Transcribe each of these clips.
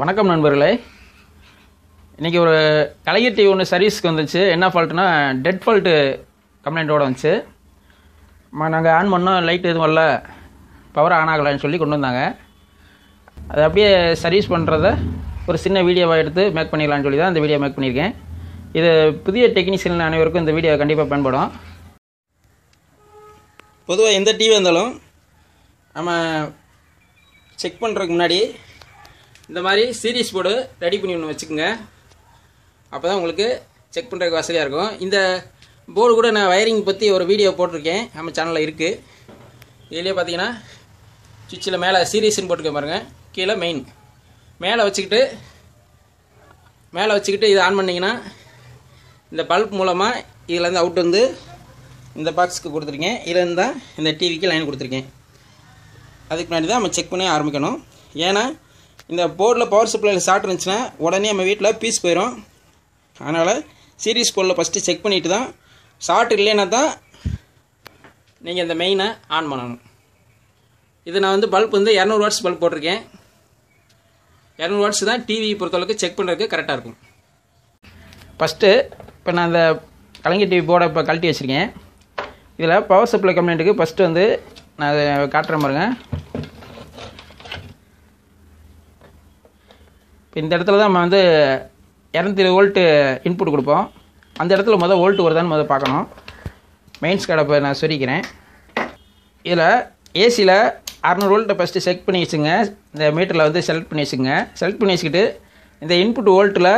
வணக்கம் நண்பர்களே இன்றைக்கி ஒரு கலைஞர் டிவி ஒன்று சர்வீஸ்க்கு வந்துச்சு என்ன ஃபால்ட்னா டெட் ஃபால்ட்டு கம்ப்ளைண்ட்டோடு வந்துச்சு நாங்கள் ஆன் பண்ணோம் லைட் எதுவும் வரல பவர் ஆன் ஆகலான்னு சொல்லி கொண்டு வந்தாங்க அது அப்படியே சர்வீஸ் பண்ணுறத ஒரு சின்ன வீடியோவாக எடுத்து மேக் பண்ணிடலான்னு சொல்லி தான் இந்த வீடியோ மேக் பண்ணியிருக்கேன் இது புதிய டெக்னீஷியன் அனைவருக்கும் இந்த வீடியோ கண்டிப்பாக பயன்படும் பொதுவாக எந்த டிவி இருந்தாலும் நம்ம செக் பண்ணுறதுக்கு முன்னாடி இந்த மாதிரி சீரியஸ் போர்டு ரெடி பண்ணி ஒன்று வச்சுக்கோங்க அப்போ தான் உங்களுக்கு செக் பண்ணுறதுக்கு வசதியாக இருக்கும் இந்த போர்டு கூட நான் வயரிங் பற்றி ஒரு வீடியோ போட்டிருக்கேன் நம்ம சேனலில் இருக்குது இதுலேயே பார்த்தீங்கன்னா சுவிட்சில் மேலே சீரியஸ்ன்னு போட்டுக்க பாருங்கள் கீழே மெயின் மேலே வச்சுக்கிட்டு மேலே வச்சுக்கிட்டு இதை ஆன் பண்ணிங்கன்னா இந்த பல்ப் மூலமாக இதிலேருந்து அவுட் வந்து இந்த பாக்ஸுக்கு கொடுத்துருக்கேன் இதுலேருந்து தான் இந்த டிவிக்கு லைன் கொடுத்துருக்கேன் அதுக்கு முன்னாடி தான் நம்ம செக் பண்ணி ஆரம்பிக்கணும் ஏன்னா இந்த போர்டில் பவர் சப்ளையில் ஷார்ட் இருந்துச்சுன்னா உடனே நம்ம வீட்டில் பீஸ் போயிடும் அதனால் சீரியஸ் போர்டில் ஃபஸ்ட்டு செக் பண்ணிவிட்டு தான் ஷார்ட் இல்லைன்னா தான் நீங்கள் இந்த மெயினை ஆன் பண்ணணும் இது நான் வந்து பல்ப் வந்து இரநூறு வாட்ஸ் பல்ப் போட்டிருக்கேன் இரநூறு வாட்ஸ் தான் டிவி பொறுத்தளவுக்கு செக் பண்ணுறதுக்கு கரெக்டாக இருக்கும் ஃபஸ்ட்டு இப்போ நான் அந்த கலைஞர் டிவி போர்டை இப்போ கழட்டி வச்சுருக்கேன் இதில் பவர் சப்ளை கம்ப்ளைண்ட்டுக்கு ஃபஸ்ட்டு வந்து நான் அதை காட்டுற மாதிரிங்க இந்த இடத்துல தான் நம்ம வந்து இரநூத்தி இருபது வோல்ட்டு இன்புட் கொடுப்போம் அந்த இடத்துல மொதல் வோல்ட் வருதான்னு முதல் பார்க்கணும் மெயின்ஸ் கடை இப்போ நான் சொல்லிக்கிறேன் இதில் ஏசியில் அறநூறு வோல்ட்டை ஃபஸ்ட்டு செக் பண்ணி வச்சுங்க இந்த மீட்டரில் வந்து செலக்ட் பண்ணி வச்சுங்க செலக்ட் பண்ணி வச்சுக்கிட்டு இந்த இன்புட் வோல்ட்டில்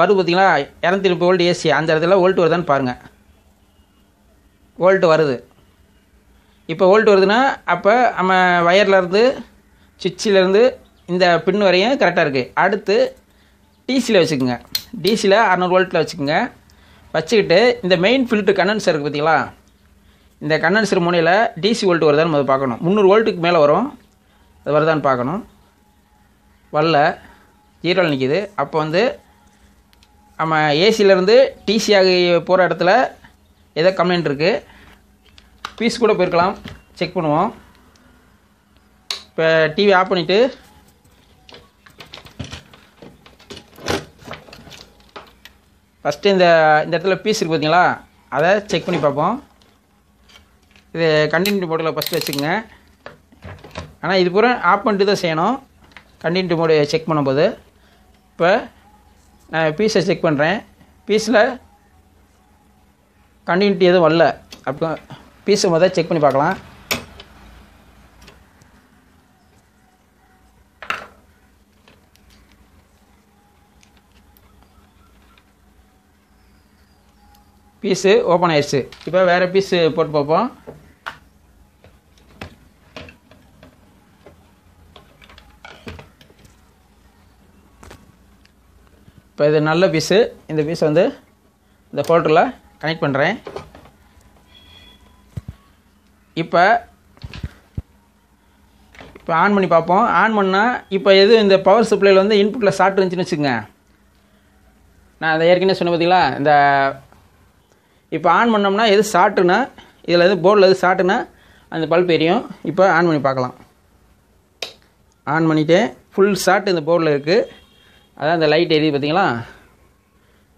வருது பார்த்திங்களா இரநூத்தி முப்பது வோல்ட் ஏசி அந்த இடத்துல வோல்ட் வருதான்னு பாருங்கள் வோல்ட்டு வருது இப்போ வோல்ட் வருதுன்னா அப்போ நம்ம ஒயர்லேருந்து சுவிட்சிலேருந்து இந்த பின் வரையும் கரெக்டாக இருக்குது அடுத்து டிசியில் வச்சுக்கோங்க டிசியில் அறநூறு வோல்ட்டில் வச்சுக்கோங்க வச்சுக்கிட்டு இந்த மெயின் ஃபில்ட்ரு கண்டன்சர் இருக்குது பார்த்தீங்களா இந்த கண்டன்சர் முனையில் டிசி வோல்ட் வருதான்னு முதல் பார்க்கணும் முந்நூறு வோல்ட்டுக்கு மேலே வரும் அது வருதான்னு பார்க்கணும் வரல ஜீரோவில் நிற்கிது அப்போ வந்து நம்ம ஏசியிலேருந்து டிசி ஆகி போகிற இடத்துல ஏதோ கம்ப்ளைண்ட் இருக்குது பீஸ் கூட போயிருக்கலாம் செக் பண்ணுவோம் இப்போ டிவி ஆஃப் பண்ணிவிட்டு ஃபஸ்ட்டு இந்த இந்த இடத்துல பீஸ் இருக்குது பார்த்தீங்களா அதை செக் பண்ணி பார்ப்போம் இது கண்டினியூ மோடில் ஃபஸ்ட்டு வச்சுக்கோங்க ஆனால் இது பூரா ஆஃப் பண்ணிட்டு தான் செய்யணும் கண்டினியூட்டி மோடு செக் பண்ணும்போது இப்போ நான் பீஸை செக் பண்ணுறேன் பீஸில் கண்டினியூட்டி எதுவும் வரல அப்போ பீஸை முதல் செக் பண்ணி பார்க்கலாம் பீஸு ஓப்பன் ஆயிடுச்சு இப்போ வேறு பீஸு போட்டு பார்ப்போம் இப்போ இது நல்ல பீஸு இந்த பீஸ் வந்து இந்த ஹோல்டரில் கனெக்ட் பண்ணுறேன் இப்போ இப்போ ஆன் பண்ணி பார்ப்போம் ஆன் பண்ணால் இப்போ எது இந்த பவர் சப்ளைல வந்து இன்புட்டில் ஷார்ட் இருந்துச்சுன்னு வச்சுக்கோங்க நான் அதை ஏற்கனவே சொன்ன பார்த்தீங்களா இந்த இப்போ ஆன் பண்ணோம்னா எது சாட்டுன்னா இதில் எது போர்டில் எது ஷார்ட்டுனா அந்த பல்ப் எரியும் இப்போ ஆன் பண்ணி பார்க்கலாம் ஆன் பண்ணிவிட்டு ஃபுல் ஷார்ட் இந்த போர்டில் இருக்குது அதான் அந்த லைட் எரியுது பார்த்தீங்களா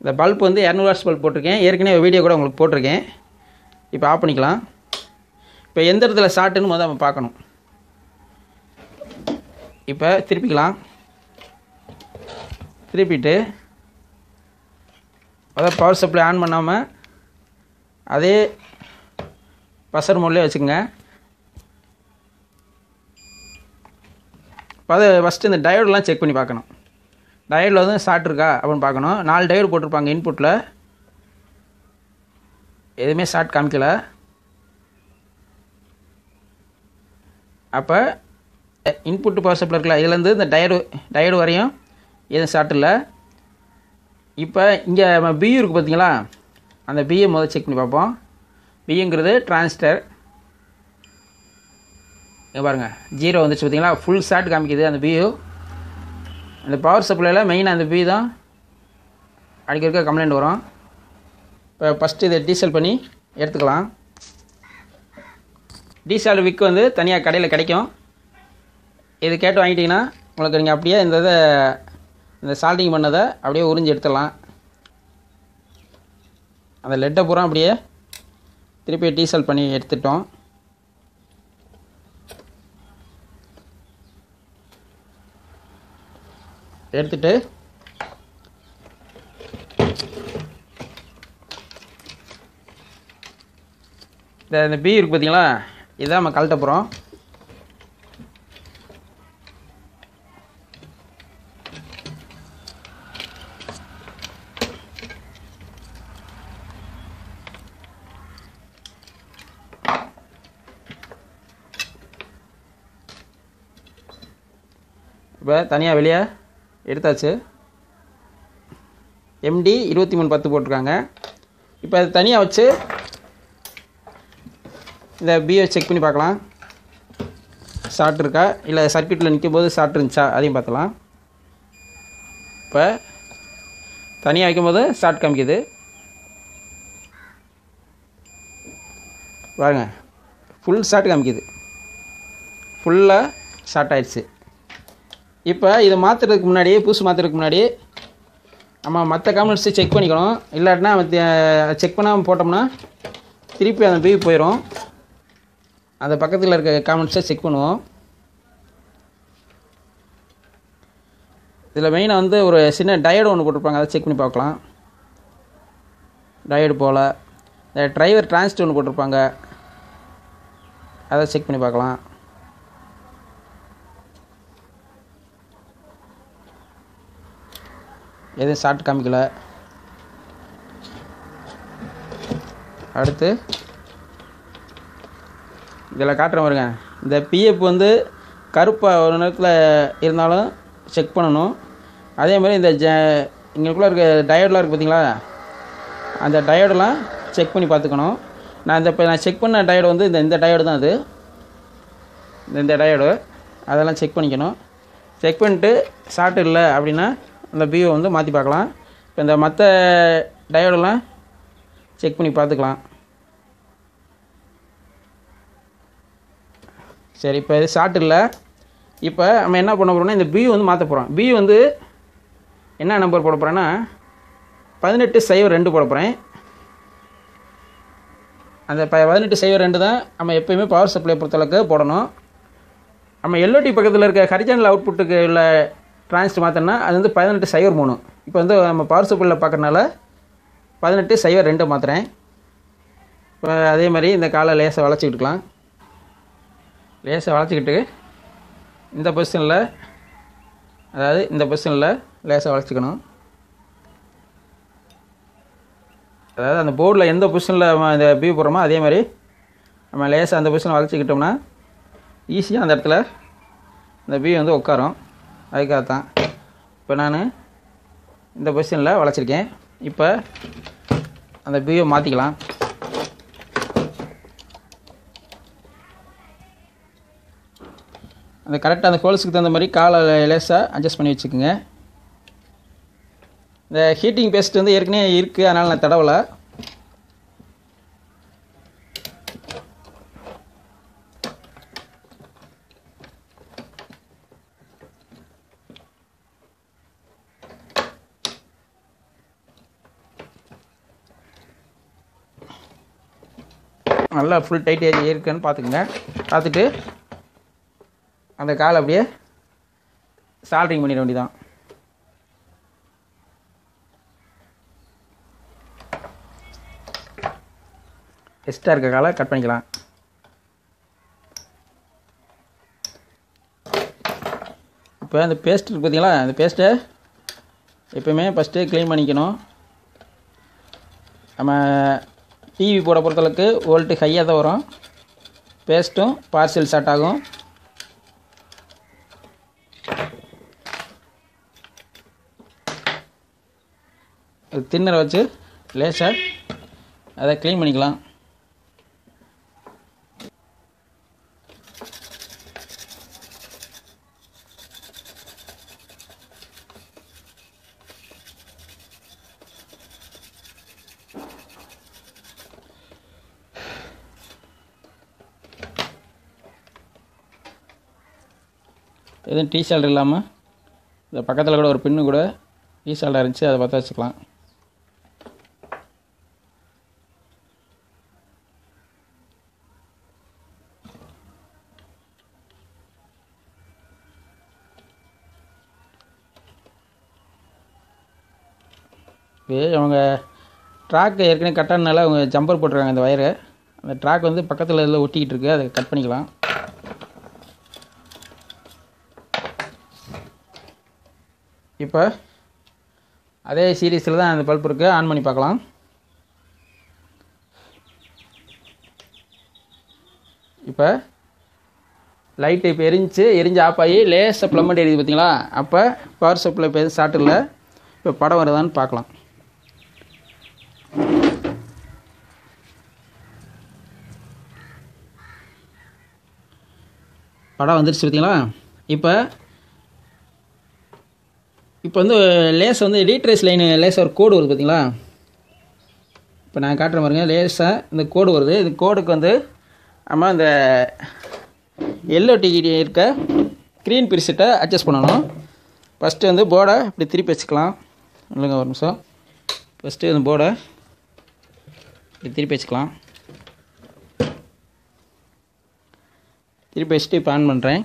இந்த பல்ப் வந்து இரநூறு வாட்ஸ் பல்ப் போட்டிருக்கேன் ஏற்கனவே வீடியோ கூட உங்களுக்கு போட்டிருக்கேன் இப்போ ஆஃப் பண்ணிக்கலாம் இப்போ எந்த இடத்துல ஷார்ட்டுன்னு முதல் நம்ம பார்க்கணும் இப்போ திருப்பிக்கலாம் திருப்பிட்டு அதான் பவர் சப்ளை ஆன் பண்ணாமல் அதே பசர் மோட்லேயே வச்சுக்கோங்க அதை ஃபஸ்ட்டு இந்த டயோடெலாம் செக் பண்ணி பார்க்கணும் டயோடில் வந்து ஷார்ட் இருக்கா அப்படின்னு பார்க்கணும் நாலு டயோடு போட்டிருப்பாங்க இன்புட்டில் எதுவுமே ஷார்ட் காமிக்கல அப்போ இன்புட்டு பவர் சப்ளை இருக்குல்ல இதுலேருந்து இந்த டயடு டயர்டு வரையும் எதுவும் ஷார்ட் இல்லை இப்போ இங்கே நம்ம பியூ இருக்குது பார்த்தீங்களா அந்த பிஏ முதல் செக் பண்ணி பார்ப்போம் பிஏங்கிறது டிரான்ஸ்டர் பாருங்கள் ஜீரோ வந்துச்சு பார்த்தீங்களா ஃபுல் ஷார்ட் காமிக்குது அந்த பியூ அந்த பவர் சப்ளையில் மெயினாக அந்த பி தான் அடிக்கடிக்க கம்ப்ளைண்ட் வரும் இப்போ ஃபஸ்ட்டு இதை டீசல் பண்ணி எடுத்துக்கலாம் டீசல் விக் வந்து தனியாக கடையில் கிடைக்கும் இது கேட்டு வாங்கிட்டிங்கன்னா உங்களுக்கு நீங்கள் அப்படியே இந்த இதை இந்த சால்டிங் பண்ணதை அப்படியே உறிஞ்சி எடுத்துடலாம் அந்த லெட்டை பூரா அப்படியே திருப்பி டீசல் பண்ணி எடுத்துட்டோம் எடுத்துட்டு இந்த பி இருக்கு பார்த்தீங்களா இதான் நம்ம கழட்ட போகிறோம் இப்போ தனியாக வெளியே எடுத்தாச்சு எம்டி இருபத்தி மூணு பத்து போட்டிருக்காங்க இப்போ அது தனியாக வச்சு இந்த பிஓ செக் பண்ணி பார்க்கலாம் ஷார்ட் இருக்கா இல்லை சர்க்கியூட்டில் நிற்கும் போது ஷார்ட் இருந்துச்சா அதையும் பார்த்தலாம் இப்போ தனியாக வைக்கும்போது ஷார்ட் காமிக்குது பாருங்க ஃபுல் ஷார்ட் காமிக்குது ஃபுல்லாக ஷார்ட் ஆயிடுச்சு இப்போ இதை மாற்றுறதுக்கு முன்னாடி புதுசு மாற்றுறதுக்கு முன்னாடி நம்ம மற்ற காமெண்ட்ஸு செக் பண்ணிக்கணும் இல்லாட்டினா செக் பண்ணாமல் போட்டோம்னா திருப்பி அந்த பிவி போயிடும் அந்த பக்கத்தில் இருக்க காமெண்ட்ஸை செக் பண்ணுவோம் இதில் மெயினாக வந்து ஒரு சின்ன டயர்டு ஒன்று போட்டிருப்பாங்க அதை செக் பண்ணி பார்க்கலாம் டயர்டு போல் இந்த டிரைவர் டிரான்ஸ்ட் ஒன்று போட்டிருப்பாங்க அதை செக் பண்ணி பார்க்கலாம் எதுவும் ஷார்ட் காமிக்கல அடுத்து இதில் காட்டுறேன் வருங்க இந்த பிஎஃப் வந்து கருப்பாக ஒரு நேரத்தில் இருந்தாலும் செக் பண்ணணும் அதே மாதிரி இந்த ஜ எங்களுக்குள்ளே இருக்க டயர்டெலாம் இருக்குது பார்த்தீங்களா அந்த டயோடெலாம் செக் பண்ணி பார்த்துக்கணும் நான் இந்த இப்போ நான் செக் பண்ண டயர்டு வந்து இந்த இந்த டயர்டு தான் அது இந்த டயர்டு அதெல்லாம் செக் பண்ணிக்கணும் செக் பண்ணிட்டு ஷார்ட் இல்லை அப்படின்னா அந்த வியூவை வந்து மாற்றி பார்க்கலாம் இப்போ இந்த மற்ற டயோடெல்லாம் செக் பண்ணி பார்த்துக்கலாம் சரி இப்போ இது ஷார்ட் இல்லை இப்போ நம்ம என்ன பண்ண போகிறோம்னா இந்த பியூ வந்து மாற்ற போகிறோம் பியூ வந்து என்ன நம்பர் போட போகிறேன்னா பதினெட்டு சைவர் ரெண்டு போட போகிறேன் அந்த ப பதினெட்டு சைவர் ரெண்டு தான் நம்ம எப்போயுமே பவர் சப்ளை பொறுத்தளவுக்கு போடணும் நம்ம எல்ஓடி பக்கத்தில் இருக்க ஹரிஜானல் அவுட்புட்டுக்கு உள்ள டிரான்ஸ்ட் மாற்றினா அது வந்து பதினெட்டு சைவர் மூணு இப்போ வந்து நம்ம பவர் சூப்பரில் பார்க்குறனால பதினெட்டு சைவர் ரெண்டு மாற்றுறேன் இப்போ அதே மாதிரி இந்த காலை லேசை வளைச்சிக்கிட்டுக்கலாம் லேசை வளைச்சிக்கிட்டு இந்த பொசிஷனில் அதாவது இந்த பொசிஷனில் லேசை வளைச்சிக்கணும் அதாவது அந்த போர்டில் எந்த பொசிஷனில் நம்ம இந்த வியூ போடுறோமோ அதே மாதிரி நம்ம லேசாக அந்த பொசிஷனில் வளைச்சிக்கிட்டோம்னா ஈஸியாக அந்த இடத்துல இந்த வியூ வந்து உட்காரும் அதுக்காக தான் இப்போ நான் இந்த பொசிஷனில் வளைச்சிருக்கேன் இப்போ அந்த வியூவை மாற்றிக்கலாம் அந்த கரெக்டாக அந்த ஹோல்ஸுக்கு தகுந்த மாதிரி காலை லேசாக அட்ஜஸ்ட் பண்ணி வச்சுக்கோங்க இந்த ஹீட்டிங் பேஸ்ட் வந்து ஏற்கனவே இருக்குது அதனால் நான் தடவலை நல்லா ஃபுல் டைட் ஏறி இருக்குன்னு பார்த்துக்குங்க பார்த்துட்டு அந்த காலை அப்படியே சால்ட்ரிங் பண்ணிட வேண்டியதான் எக்ஸ்ட்ரா இருக்க காலை கட் பண்ணிக்கலாம் இப்போ அந்த பேஸ்ட் இருக்குது பார்த்தீங்களா அந்த பேஸ்ட்டை எப்போயுமே ஃபஸ்ட்டு க்ளீன் பண்ணிக்கணும் நம்ம டிவி போட பொறுத்தளவுக்கு வோல்ட்டு ஹையாக தான் வரும் பேஸ்ட்டும் பார்சல் செட் ஆகும் தின்னரை வச்சு லேசாக அதை க்ளீன் பண்ணிக்கலாம் எதுவும் டீ சால்டர் இல்லாமல் இந்த பக்கத்தில் கூட ஒரு பின்னு கூட டீ சால்டர் இருந்துச்சு அதை பார்த்தா வச்சுக்கலாம் இது அவங்க ட்ராக்கு ஏற்கனவே கட்டானனால அவங்க ஜம்பர் போட்டிருக்காங்க இந்த வயரை அந்த ட்ராக் வந்து பக்கத்தில் இதில் ஒட்டிக்கிட்டு இருக்குது அதை கட் பண்ணிக்கலாம் இப்போ அதே சீரீஸில் தான் அந்த பல்ப் இருக்குது ஆன் பண்ணி பார்க்கலாம் இப்போ லைட்டு இப்போ எரிஞ்சு எரிஞ்சு ஆஃப் ஆகி லேசாக ப்ளம்பட் எரியுது பார்த்தீங்களா அப்போ பவர் சப்ளை இப்போ எதுவும் ஸ்டார்ட் இல்லை இப்போ படம் வருதான்னு பார்க்கலாம் படம் வந்துருச்சு பார்த்தீங்களா இப்போ இப்போ வந்து லேஸ் வந்து டீட்ரேஸ் லைனு லேஸ் ஒரு கோடு வருது பார்த்தீங்களா இப்போ நான் காட்டுற மாதிரி லேஸாக இந்த கோடு வருது இந்த கோடுக்கு e வந்து நம்ம இந்த எல்லோ டிகிரி இருக்க க்ரீன் பிரிசிட்டை அட்ஜஸ்ட் பண்ணணும் ஃபஸ்ட்டு வந்து போர்டை இப்படி திருப்பி வச்சுக்கலாம் இல்லைங்க ஒரு நிமிஷம் ஃபஸ்ட்டு இந்த போர்டை இப்படி திருப்பி வச்சுக்கலாம் திருப்பி வச்சுட்டு இப்போ ஆன் பண்ணுறேன்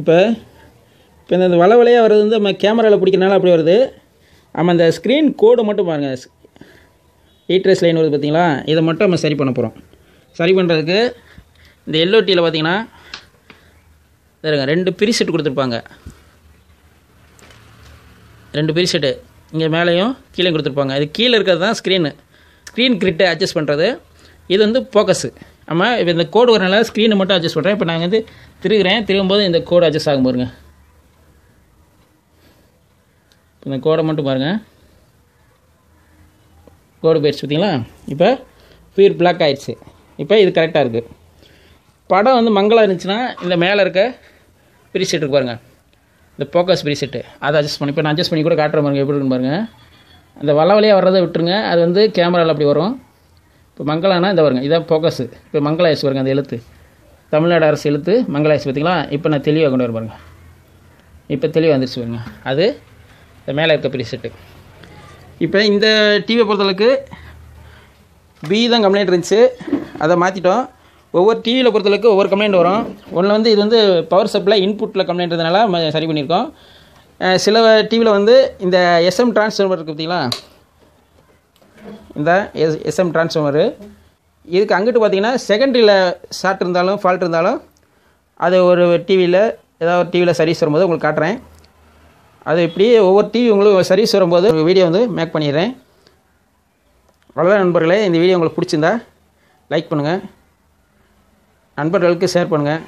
இப்போ இப்போ இந்த வலை வலையாக வர்றது வந்து நம்ம கேமராவில் பிடிக்கிறனால அப்படி வருது நம்ம அந்த ஸ்க்ரீன் கோடு மட்டும் பாருங்கள் ஈட்ரஸ் லைன் வருது பார்த்திங்களா இதை மட்டும் நம்ம சரி பண்ண போகிறோம் சரி பண்ணுறதுக்கு இந்த எல்லோ டீயில் பார்த்திங்கன்னா ரெண்டு பிரி கொடுத்துருப்பாங்க ரெண்டு பிரி செட்டு இங்கே மேலேயும் கீழே கொடுத்துருப்பாங்க இது கீழே இருக்கிறது தான் ஸ்க்ரீனு ஸ்க்ரீன் கிரிட்டை அட்ஜஸ்ட் பண்ணுறது இது வந்து ஃபோக்கஸு நம்ம இப்போ இந்த கோடு வரனால ஸ்க்ரீனை மட்டும் அட்ஜஸ்ட் பண்ணுறேன் இப்போ நாங்கள் வந்து திருகிறேன் திரும்பும்போது இந்த கோடு அட்ஜஸ்ட் ஆகும் பாருங்க இந்த கோடை மட்டும் பாருங்கள் கோடு போயிடுச்சு பார்த்தீங்களா இப்போ ஃபீர் பிளாக் ஆகிடுச்சு இப்போ இது கரெக்டாக இருக்குது படம் வந்து மங்களாக இருந்துச்சுன்னா இந்த மேலே இருக்க பிரிசெட் இருக்கு பாருங்கள் இந்த போக்கஸ் பிரிசெட்டு அதை அட்ஜஸ்ட் பண்ணி இப்போ நான் அட்ஜஸ்ட் பண்ணி கூட காட்டுற பாருங்கள் எப்படி இருக்குன்னு பாருங்கள் அந்த வள வழியாக வர்றதை விட்டுருங்க அது வந்து கேமராவில் அப்படி வரும் இப்போ மங்களானா இந்த வருங்க இதான் பொகசு இப்போ மங்களாயசு வருங்க அந்த எழுத்து தமிழ்நாடு அரசு எழுத்து மங்களாயசு பார்த்திங்களா இப்போ நான் தெளிவாக கொண்டு வர பாருங்க இப்போ தெளிவாக வந்துருச்சு வருங்க அது இந்த மேலே இருக்க பெரிய செட்டு இப்போ இந்த டிவியை பொறுத்தளவுக்கு பி தான் கம்ப்ளைண்ட் இருந்துச்சு அதை மாற்றிட்டோம் ஒவ்வொரு டிவியில் பொறுத்தளவுக்கு ஒவ்வொரு கம்ப்ளைண்ட் வரும் ஒன்று வந்து இது வந்து பவர் சப்ளை இன்புட்டில் கம்ப்ளைண்ட் இருந்ததுனால சரி பண்ணியிருக்கோம் சில டிவியில் வந்து இந்த எஸ்எம் டிரான்ஸ்ஃபார்மர் இருக்குது பார்த்தீங்களா இந்த எஸ் எஸ்எம் டிரான்ஸ்ஃபார்மரு இதுக்கு அங்கிட்டு பார்த்தீங்கன்னா செகண்டரியில் ஷார்ட் இருந்தாலும் ஃபால்ட் இருந்தாலும் அது ஒரு டிவியில் ஏதாவது ஒரு டிவியில் சர்வீஸ் வரும்போது உங்களுக்கு காட்டுறேன் அது இப்படி ஒவ்வொரு டிவி உங்களுக்கு சர்வீஸ் வரும்போது வீடியோ வந்து மேக் பண்ணிடுறேன் அவ்வளோதான் நண்பர்களே இந்த வீடியோ உங்களுக்கு பிடிச்சிருந்தா லைக் பண்ணுங்கள் நண்பர்களுக்கு ஷேர் பண்ணுங்கள்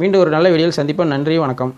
மீண்டும் ஒரு நல்ல வீடியோவில் சந்திப்போம் நன்றி வணக்கம்